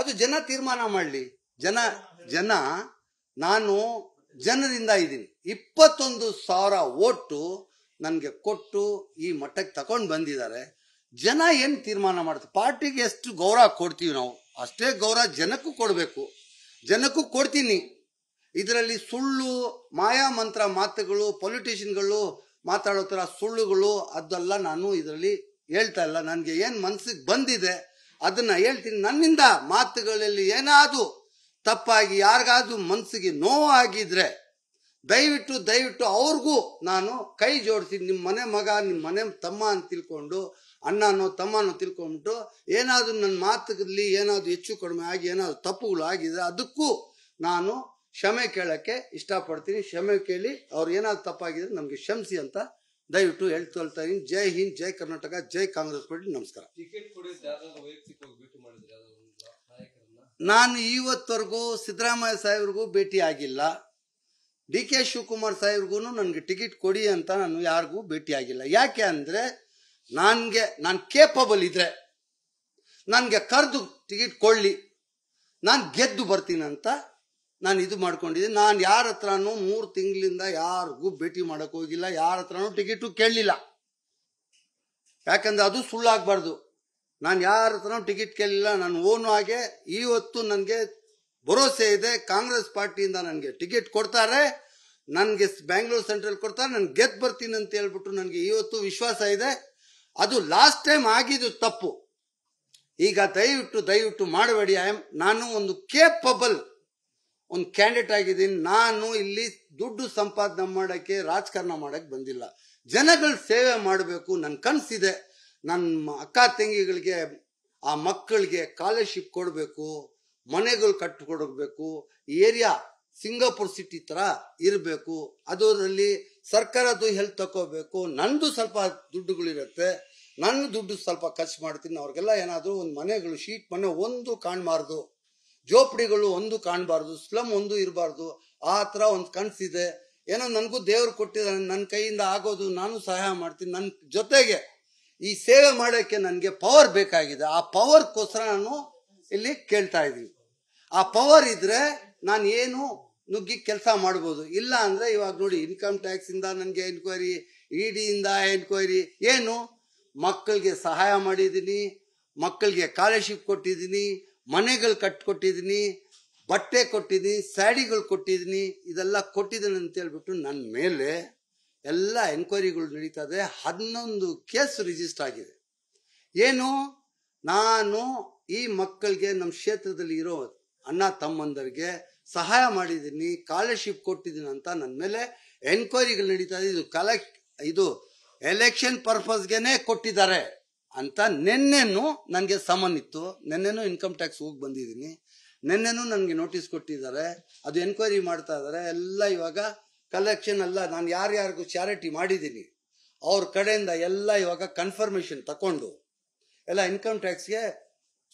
ಅದು ಜನ ತೀರ್ಮಾನ ಮಾಡಲಿ ಜನ ಜನ ನಾನು ಜನರಿಂದ ಇದ್ದೀನಿ ಇಪ್ಪತ್ತೊಂದು ಸಾವಿರ ಓಟು ನನಗೆ ಕೊಟ್ಟು ಈ ಮಟ್ಟಕ್ಕೆ ತಗೊಂಡು ಬಂದಿದ್ದಾರೆ ಜನ ಏನು ತೀರ್ಮಾನ ಮಾಡ್ತಾರೆ ಪಾರ್ಟಿಗೆ ಎಷ್ಟು ಗೌರವ ಕೊಡ್ತೀವಿ ನಾವು ಅಷ್ಟೇ ಗೌರವ ಜನಕ್ಕೂ ಕೊಡಬೇಕು ಜನಕ್ಕೂ ಕೊಡ್ತೀನಿ ಇದರಲ್ಲಿ ಸುಳ್ಳು ಮಾಯಾ ಮಂತ್ರ ಮಾತುಗಳು ಪೊಲಿಟಿಷಿಯನ್ಗಳು ಮಾತಾಡೋ ಥರ ಸುಳ್ಳುಗಳು ಅದೆಲ್ಲ ನಾನು ಇದರಲ್ಲಿ ಹೇಳ್ತಾ ಇಲ್ಲ ನನಗೆ ಏನು ಮನಸ್ಸಿಗೆ ಬಂದಿದೆ ಅದನ್ನ ಹೇಳ್ತೀನಿ ನನ್ನಿಂದ ಮಾತುಗಳಲ್ಲಿ ಏನಾದರೂ ತಪ್ಪಾಗಿ ಯಾರಿಗಾದ್ರೂ ಮನಸ್ಸಿಗೆ ನೋವಾಗಿದ್ರೆ ದಯವಿಟ್ಟು ದಯವಿಟ್ಟು ಅವ್ರಿಗೂ ನಾನು ಕೈ ಜೋಡಿಸಿ ನಿಮ್ಮ ಮನೆ ಮಗ ನಿಮ್ಮ ಮನೆ ತಮ್ಮ ಅಂತ ತಿಳ್ಕೊಂಡು ಅಣ್ಣನೋ ತಮ್ಮನೋ ತಿಳ್ಕೊಂಡ್ಬಿಟ್ಟು ಏನಾದ್ರೂ ನನ್ನ ಮಾತುಗಳಲ್ಲಿ ಏನಾದ್ರೂ ಹೆಚ್ಚು ಕಡಿಮೆ ಆಗಿ ಏನಾದ್ರು ತಪ್ಪುಗಳು ಆಗಿದ್ರೆ ಅದಕ್ಕೂ ನಾನು ಕ್ಷಮೆ ಕೇಳಕ್ಕೆ ಇಷ್ಟಪಡ್ತೀನಿ ಕ್ಷಮೆ ಕೇಳಿ ಅವ್ರು ಏನಾದ್ರು ತಪ್ಪಾಗಿದ್ರೆ ನಮಗೆ ಕ್ಷಮಿಸಿ ಅಂತ ದಯವಿಟ್ಟು ಹೇಳ್ತು ಹೇಳ್ತಾ ಇದೀನಿ ಜೈ ಹಿಂದ್ ಜೈ ಕರ್ನಾಟಕ ಜೈ ಕಾಂಗ್ರೆಸ್ ಪಾರ್ಟಿ ನಮಸ್ಕಾರ ನಾನು ಇವತ್ತವರೆಗೂ ಸಿದ್ದರಾಮಯ್ಯ ಸಾಹೇಬ್ರಿಗೂ ಭೇಟಿ ಆಗಿಲ್ಲ ಡಿ ಕೆ ಶಿವಕುಮಾರ್ ಸಾಹೇಬ್ರಿಗೂ ನನಗೆ ಟಿಕೆಟ್ ಕೊಡಿ ಅಂತ ನಾನು ಯಾರಿಗೂ ಭೇಟಿ ಆಗಿಲ್ಲ ಯಾಕೆ ಅಂದರೆ ನನಗೆ ನಾನು ಕೇಪಬಲ್ ಇದ್ದರೆ ನನಗೆ ಕರೆದು ಟಿಕೆಟ್ ಕೊಡಲಿ ನಾನು ಗೆದ್ದು ಬರ್ತೀನಿ ಅಂತ ನಾನು ಇದು ಮಾಡ್ಕೊಂಡಿದ್ದೆ ನಾನು ಯಾರ ಹತ್ರನೂ ಮೂರು ತಿಂಗಳಿಂದ ಯಾರಿಗೂ ಭೇಟಿ ಮಾಡೋಕೆ ಹೋಗಿಲ್ಲ ಯಾರ ಹತ್ರನೂ ಟಿಕೆಟು ಕೇಳಲಿಲ್ಲ ಯಾಕಂದರೆ ಅದು ಸುಳ್ಳಾಗಬಾರ್ದು ನಾನು ಯಾರ ಹತ್ರನೂ ಟಿಕೆಟ್ ಕೇಳಲಿಲ್ಲ ನಾನು ಓನು ಹಾಗೆ ಇವತ್ತು ನನಗೆ ಭರೋಸೆ ಇದೆ ಕಾಂಗ್ರೆಸ್ ಪಾರ್ಟಿಯಿಂದ ನನಗೆ ಟಿಕೆಟ್ ಕೊಡ್ತಾರೆ ನನಗೆ ಬ್ಯಾಂಗ್ಳೂರ್ ಸೆಂಟ್ರಲ್ ಕೊಡ್ತಾರೆ ನಾನು ಗೆದ್ದು ಬರ್ತೀನಿ ಅಂತ ಹೇಳ್ಬಿಟ್ಟು ನನಗೆ ಇವತ್ತು ವಿಶ್ವಾಸ ಇದೆ ಅದು ಲಾಸ್ಟ್ ಟೈಮ್ ಆಗಿದ್ದು ತಪ್ಪು ಈಗ ದಯವಿಟ್ಟು ದಯವಿಟ್ಟು ಮಾಡಬೇಡಿ ಐ ನಾನು ಒಂದು ಕೇಪಬಲ್ ಒಂದು ಕ್ಯಾಂಡಿಡೇಟ್ ಆಗಿದ್ದೀನಿ ನಾನು ಇಲ್ಲಿ ದುಡ್ಡು ಸಂಪಾದನೆ ಮಾಡೋಕ್ಕೆ ರಾಜಕಾರಣ ಮಾಡೋಕ್ಕೆ ಬಂದಿಲ್ಲ ಜನಗಳ ಸೇವೆ ಮಾಡಬೇಕು ನನ್ನ ಕನಸಿದೆ ನನ್ನ ಅಕ್ಕ ತಂಗಿಗಳಿಗೆ ಆ ಮಕ್ಕಳಿಗೆ ಸ್ಕಾಲರ್ಶಿಪ್ ಕೊಡಬೇಕು ಮನೆಗಳು ಕಟ್ಟಿಕೊಡಬೇಕು ಏರಿಯಾ ಸಿಂಗಾಪುರ್ ಸಿಟಿ ಥರ ಇರಬೇಕು ಅದರಲ್ಲಿ ಸರ್ಕಾರದ್ದು ಹೆಲ್ಪ್ ತಗೋಬೇಕು ನಂದು ಸ್ವಲ್ಪ ದುಡ್ಡುಗಳಿರುತ್ತೆ ನನ್ನ ದುಡ್ಡು ಸ್ವಲ್ಪ ಖರ್ಚು ಮಾಡ್ತೀನಿ ಅವ್ರಿಗೆಲ್ಲ ಏನಾದರೂ ಒಂದು ಮನೆಗಳು ಶೀಟ್ ಮನೆ ಒಂದು ಕಾಣಬಾರ್ದು ಜೋಪಡಿಗಳು ಒಂದು ಕಾಣಬಾರ್ದು ಸ್ಲಮ್ ಒಂದು ಇರಬಾರ್ದು ಆ ಥರ ಒಂದು ಕನಸಿದೆ ಏನೋ ನನಗೂ ದೇವರು ಕೊಟ್ಟಿದ್ದಾನೆ ನನ್ನ ಕೈಯಿಂದ ಆಗೋದು ನಾನು ಸಹಾಯ ಮಾಡ್ತೀನಿ ನನ್ನ ಜೊತೆಗೆ ಈ ಸೇವೆ ಮಾಡೋಕ್ಕೆ ನನಗೆ ಪವರ್ ಬೇಕಾಗಿದೆ ಆ ಪವರ್ಗೋಸ್ಕರ ನಾನು ಇಲ್ಲಿ ಕೇಳ್ತಾ ಇದ್ದೀನಿ ಆ ಪವರ್ ಇದ್ರೆ ನಾನು ಏನು ನುಗ್ಗಿ ಕೆಲಸ ಮಾಡ್ಬೋದು ಇಲ್ಲ ಅಂದರೆ ಇವಾಗ ನೋಡಿ ಇನ್ಕಮ್ ಟ್ಯಾಕ್ಸಿಂದ ನನಗೆ ಎನ್ಕ್ವೈರಿ ಇ ಡಿಯಿಂದ ಎನ್ಕ್ವೈರಿ ಏನು ಮಕ್ಕಳಿಗೆ ಸಹಾಯ ಮಾಡಿದ್ದೀನಿ ಮಕ್ಕಳಿಗೆ ಸ್ಕಾಲರ್ಶಿಪ್ ಕೊಟ್ಟಿದ್ದೀನಿ ಮನೆಗಳು ಕಟ್ಕೊಟ್ಟಿದ್ದೀನಿ ಬಟ್ಟೆ ಕೊಟ್ಟಿದ್ದೀನಿ ಸ್ಯಾಡಿಗಳು ಕೊಟ್ಟಿದ್ದೀನಿ ಇದೆಲ್ಲ ಕೊಟ್ಟಿದ್ದೀನಿ ಹೇಳ್ಬಿಟ್ಟು ನನ್ನ ಮೇಲೆ ಎಲ್ಲ ಎನ್ಕ್ವೈರಿಗಳು ನಡೀತಾ ಇದೆ ಹನ್ನೊಂದು ಕೇಸ್ ರಿಜಿಸ್ಟರ್ ಆಗಿದೆ ಏನು ನಾನು ಈ ಮಕ್ಕಳಿಗೆ ನಮ್ಮ ಕ್ಷೇತ್ರದಲ್ಲಿ ಇರೋ ಅಣ್ಣ ತಮ್ಮಂದರಿಗೆ ಸಹಾಯ ಮಾಡಿದ್ದೀನಿ ಸ್ಕಾಲರ್ಶಿಪ್ ಕೊಟ್ಟಿದ್ದೀನಿ ಅಂತ ನನ್ನ ಮೇಲೆ ಎನ್ಕ್ವೈರಿಗಳು ನಡೀತಾ ಇದೆ ಇದು ಕಲೆಕ್ಟ್ ಇದು ಎಲೆಕ್ಷನ್ ಪರ್ಪಸ್ಗೆನೆ ಕೊಟ್ಟಿದ್ದಾರೆ ಅಂತ ನಿನ್ನೆನು ನನಗೆ ಸಮನ್ ಇತ್ತು ನಿನ್ನೆನೂ ಇನ್ಕಮ್ ಟ್ಯಾಕ್ಸ್ ಹೋಗಿ ಬಂದಿದ್ದೀನಿ ನಿನ್ನೆನೂ ನನಗೆ ನೋಟಿಸ್ ಕೊಟ್ಟಿದ್ದಾರೆ ಅದು ಎನ್ಕ್ವೈರಿ ಮಾಡ್ತಾ ಇದ್ದಾರೆ ಎಲ್ಲ ಇವಾಗ ಕಲೆಕ್ಷನ್ ಎಲ್ಲ ನಾನು ಯಾರ್ಯಾರಿಗೂ ಚಾರಿಟಿ ಮಾಡಿದ್ದೀನಿ ಅವ್ರ ಕಡೆಯಿಂದ ಎಲ್ಲ ಇವಾಗ ಕನ್ಫರ್ಮೇಷನ್ ತಗೊಂಡು ಎಲ್ಲ ಇನ್ಕಮ್ ಟ್ಯಾಕ್ಸ್ಗೆ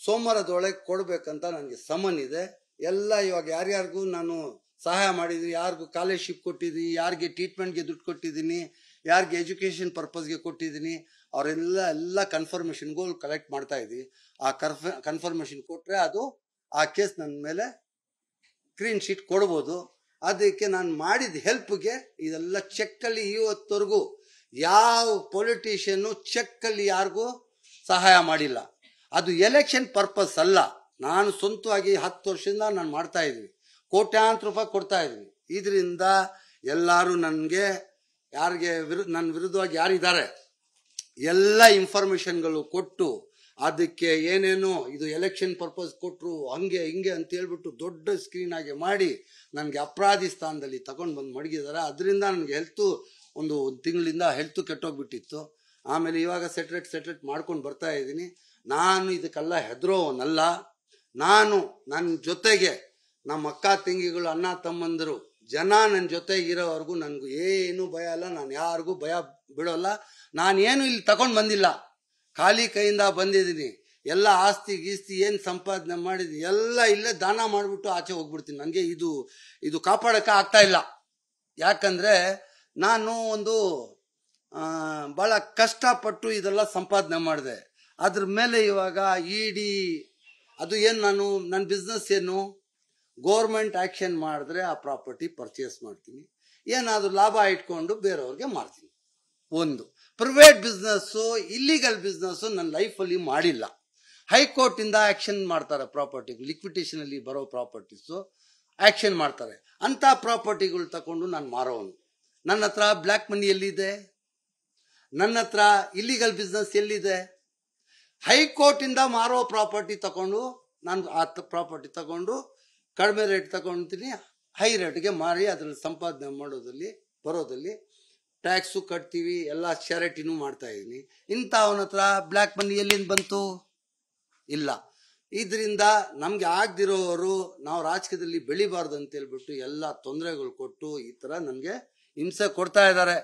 ಸೋಮವಾರದೊಳಗೆ ಕೊಡಬೇಕಂತ ನನಗೆ ಸಮನ್ ಇದೆ ಎಲ್ಲ ಇವಾಗ ಯಾರ್ಯಾರಿಗೂ ನಾನು ಸಹಾಯ ಮಾಡಿದ್ದೀನಿ ಯಾರಿಗೂ ಸ್ಕಾಲರ್ಶಿಪ್ ಕೊಟ್ಟಿದ್ದೀನಿ ಯಾರಿಗೆ ಟ್ರೀಟ್ಮೆಂಟ್ಗೆ ದುಡ್ಡು ಕೊಟ್ಟಿದ್ದೀನಿ ಯಾರಿಗೆ ಎಜುಕೇಷನ್ ಪರ್ಪಸ್ಗೆ ಕೊಟ್ಟಿದ್ದೀನಿ ಅವರೆಲ್ಲ ಎಲ್ಲ ಕನ್ಫರ್ಮೇಷನ್ಗೂ ಕಲೆಕ್ಟ್ ಮಾಡ್ತಾ ಇದ್ವಿ ಆ ಕನ್ಫ ಕನ್ಫರ್ಮೇಷನ್ ಕೊಟ್ಟರೆ ಅದು ಆ ಕೇಸ್ ನನ್ನ ಮೇಲೆ ಸ್ಕ್ರೀನ್ ಶೀಟ್ ಕೊಡ್ಬೋದು ಅದಕ್ಕೆ ನಾನು ಮಾಡಿದ ಹೆಲ್ಪ್ಗೆ ಇದೆಲ್ಲ ಚೆಕ್ಕಲ್ಲಿ ಇವತ್ತವರೆಗೂ ಯಾವ ಪೊಲಿಟಿಷಿಯನ್ನು ಚೆಕ್ಕಲ್ಲಿ ಯಾರಿಗೂ ಸಹಾಯ ಮಾಡಿಲ್ಲ ಅದು ಎಲೆಕ್ಷನ್ ಪರ್ಪಸ್ ಅಲ್ಲ ನಾನು ಸ್ವಂತವಾಗಿ ಹತ್ತು ವರ್ಷದಿಂದ ನಾನು ಮಾಡ್ತಾ ಇದ್ದೀನಿ ಕೋಟ್ಯಾಂತರ ರೂಪಾಯಿ ಕೊಡ್ತಾ ಇದ್ವಿ ಇದರಿಂದ ಎಲ್ಲರೂ ನನಗೆ ಯಾರಿಗೆ ವಿರುದ್ಧ ನನ್ನ ವಿರುದ್ಧವಾಗಿ ಯಾರಿದ್ದಾರೆ ಎಲ್ಲ ಇನ್ಫಾರ್ಮೇಷನ್ಗಳು ಕೊಟ್ಟು ಅದಕ್ಕೆ ಏನೇನು ಇದು ಎಲೆಕ್ಷನ್ ಪರ್ಪಸ್ ಕೊಟ್ಟರು ಹಂಗೆ ಹಿಂಗೆ ಅಂತ ಹೇಳ್ಬಿಟ್ಟು ದೊಡ್ಡ ಸ್ಕ್ರೀನ್ ಆಗಿ ಮಾಡಿ ನನಗೆ ಅಪರಾಧಿ ಸ್ಥಾನದಲ್ಲಿ ತಗೊಂಡು ಬಂದು ಮಡಗಿದ್ದಾರೆ ಅದರಿಂದ ನನಗೆ ಹೆಲ್ತು ಒಂದು ತಿಂಗಳಿಂದ ಹೆಲ್ತು ಕೆಟ್ಟೋಗ್ಬಿಟ್ಟಿತ್ತು ಆಮೇಲೆ ಇವಾಗ ಸೆಟ್ರೇಟ್ ಸೆಟ್ರೇಟ್ ಮಾಡ್ಕೊಂಡು ಬರ್ತಾ ಇದ್ದೀನಿ ನಾನು ಇದಕ್ಕೆಲ್ಲ ಹೆದರೋನಲ್ಲ ನಾನು ನನ್ನ ಜೊತೆಗೆ ನಮ್ಮ ಅಕ್ಕ ತಂಗಿಗಳು ಅಣ್ಣ ತಮ್ಮಂದರು ಜನ ನನ್ನ ಜೊತೆ ಇರೋವರೆಗೂ ನನಗೂ ಏನು ಭಯ ಅಲ್ಲ ನಾನು ಯಾರಿಗೂ ಭಯ ಬಿಡೋಲ್ಲ ನಾನೇನು ಇಲ್ಲಿ ತಗೊಂಡು ಬಂದಿಲ್ಲ ಖಾಲಿ ಕೈಯಿಂದ ಬಂದಿದ್ದೀನಿ ಎಲ್ಲ ಆಸ್ತಿ ಗೀಸ್ತಿ ಏನು ಸಂಪಾದನೆ ಮಾಡಿದ್ದೀನಿ ಎಲ್ಲ ಇಲ್ಲೇ ದಾನ ಮಾಡಿಬಿಟ್ಟು ಆಚೆ ಹೋಗ್ಬಿಡ್ತೀನಿ ನನಗೆ ಇದು ಇದು ಕಾಪಾಡೋಕೆ ಆಗ್ತಾ ಇಲ್ಲ ಯಾಕಂದರೆ ನಾನು ಒಂದು ಭಾಳ ಕಷ್ಟಪಟ್ಟು ಇದೆಲ್ಲ ಸಂಪಾದನೆ ಮಾಡಿದೆ ಅದ್ರ ಮೇಲೆ ಇವಾಗ ಇಡಿ e ಅದು ಏನು ನಾನು ನನ್ನ ಬಿಸ್ನೆಸ್ ಏನು ಗೋರ್ಮೆಂಟ್ ಆಕ್ಷನ್ ಮಾಡಿದ್ರೆ ಆ ಪ್ರಾಪರ್ಟಿ ಪರ್ಚೇಸ್ ಮಾಡ್ತೀನಿ ಏನಾದರೂ ಲಾಭ ಇಟ್ಕೊಂಡು ಬೇರೆಯವ್ರಿಗೆ ಮಾಡ್ತೀನಿ ಒಂದು ಪ್ರೈವೇಟ್ ಬಿಸ್ನೆಸ್ಸು ಇಲ್ಲಿಗಲ್ ಬಿಸ್ನೆಸ್ಸು ನನ್ನ ಲೈಫಲ್ಲಿ ಮಾಡಿಲ್ಲ ಇಂದ ಆ್ಯಕ್ಷನ್ ಮಾಡ್ತಾರೆ ಪ್ರಾಪರ್ಟಿ ಲಿಕ್ವಿಟೇಷನಲ್ಲಿ ಬರೋ ಪ್ರಾಪರ್ಟೀಸು ಆ್ಯಕ್ಷನ್ ಮಾಡ್ತಾರೆ ಅಂಥ ಪ್ರಾಪರ್ಟಿಗಳು ತಗೊಂಡು ನಾನು ಮಾರೋನು ನನ್ನ ಹತ್ರ ಬ್ಲ್ಯಾಕ್ ಮನಿ ಎಲ್ಲಿದೆ ನನ್ನ ಹತ್ರ ಇಲ್ಲಿಗಲ್ ಬಿಸ್ನೆಸ್ ಎಲ್ಲಿದೆ ಇಂದ ಮಾರೋ ಪ್ರಾಪರ್ಟಿ ತಗೊಂಡು ನಾನು ಆ ಪ್ರಾಪರ್ಟಿ ತಗೊಂಡು ಕಡಿಮೆ ರೇಟ್ ತಗೊಳ್ತೀನಿ ಹೈ ರೇಟ್ಗೆ ಮಾರಿ ಅದ್ರಲ್ಲಿ ಸಂಪಾದನೆ ಮಾಡೋದಲ್ಲಿ ಬರೋದಲ್ಲಿ ಟ್ಯಾಕ್ಸು ಕಟ್ತೀವಿ ಎಲ್ಲ ಶ್ಯಾರಿಟಿನೂ ಮಾಡ್ತಾ ಇದ್ದೀನಿ ಇಂಥ ಅವನ ಹತ್ರ ಬ್ಲ್ಯಾಕ್ ಮನಿ ಎಲ್ಲಿಂದ ಬಂತು ಇಲ್ಲ ಇದರಿಂದ ನಮಗೆ ಆಗದಿರೋರು ನಾವು ರಾಜಕೀಯದಲ್ಲಿ ಬೆಳಿಬಾರ್ದು ಅಂತ ಹೇಳ್ಬಿಟ್ಟು ಎಲ್ಲ ತೊಂದರೆಗಳು ಕೊಟ್ಟು ಈ ಥರ ನಮಗೆ ಹಿಂಸೆ ಕೊಡ್ತಾ ಇದ್ದಾರೆ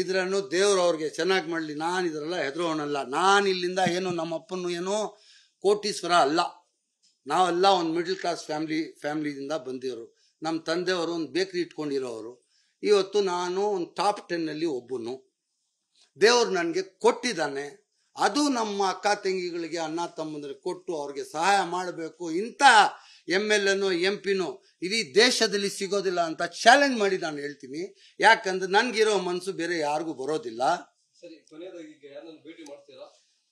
ಇದ್ರನ್ನು ದೇವರು ಅವ್ರಿಗೆ ಚೆನ್ನಾಗಿ ಮಾಡಲಿ ನಾನು ಇದರಲ್ಲ ಹೆದರೋಣಲ್ಲ ನಾನು ಇಲ್ಲಿಂದ ಏನು ನಮ್ಮ ಏನು ಕೋಟೀಶ್ವರ ಅಲ್ಲ ನಾವೆಲ್ಲ ಒಂದು ಮಿಡ್ಲ್ ಕ್ಲಾಸ್ ಫ್ಯಾಮಿಲಿ ಫ್ಯಾಮ್ಲಿಯಿಂದ ಬಂದಿರೋರು ನಮ್ಮ ತಂದೆಯವರು ಒಂದು ಬೇಕ್ರಿ ಇಟ್ಕೊಂಡಿರೋರು ಇವತ್ತು ನಾನು ಒಂದು ಟಾಪ್ ಟೆನ್ನಲ್ಲಿ ಒಬ್ಬನು ದೇವರು ನನಗೆ ಕೊಟ್ಟಿದ್ದಾನೆ ಅದು ನಮ್ಮ ಅಕ್ಕ ತಂಗಿಗಳಿಗೆ ಅಣ್ಣ ತಮ್ಮಂದ್ರೆ ಕೊಟ್ಟು ಅವ್ರಿಗೆ ಸಹಾಯ ಮಾಡಬೇಕು ಇಂಥ ಎಮ್ ಎಲ್ ಎನೋ ಎಂ ಪಿನೋ ಇಡೀ ದೇಶದಲ್ಲಿ ಸಿಗೋದಿಲ್ಲ ಅಂತ ಚಾಲೆಂಜ್ ಮಾಡಿ ನಾನು ಹೇಳ್ತೀನಿ ಯಾಕಂದ್ರೆ ನನಗಿರೋ ಮನಸ್ಸು ಬೇರೆ ಯಾರಿಗೂ ಬರೋದಿಲ್ಲ ಸರಿ ಕೊನೆಯದಾಗಿ ಭೇಟಿ ಮಾಡ್ತೀರಾ